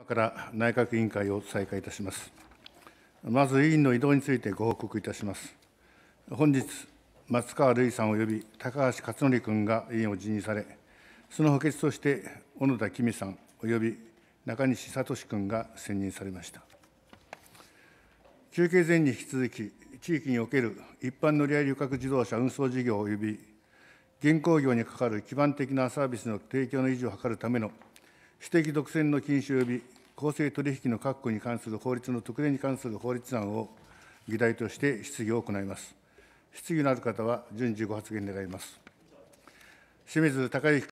今から内閣委員会を再開いたします。まず委員の移動についてご報告いたします。本日、松川るいさん及び高橋克典君が委員を辞任され、その補欠として小野田紀美さん及び中西聡君が選任されました。休憩前に引き続き、地域における一般乗合旅客自動車運送事業及び現行業に係る基盤的なサービスの提供の維持を図るための私的独占の禁止及び公正取引の確保に関する法律の特例に関する法律案を議題として質疑を行います。質疑のある方は順次ご発言願います。清水孝之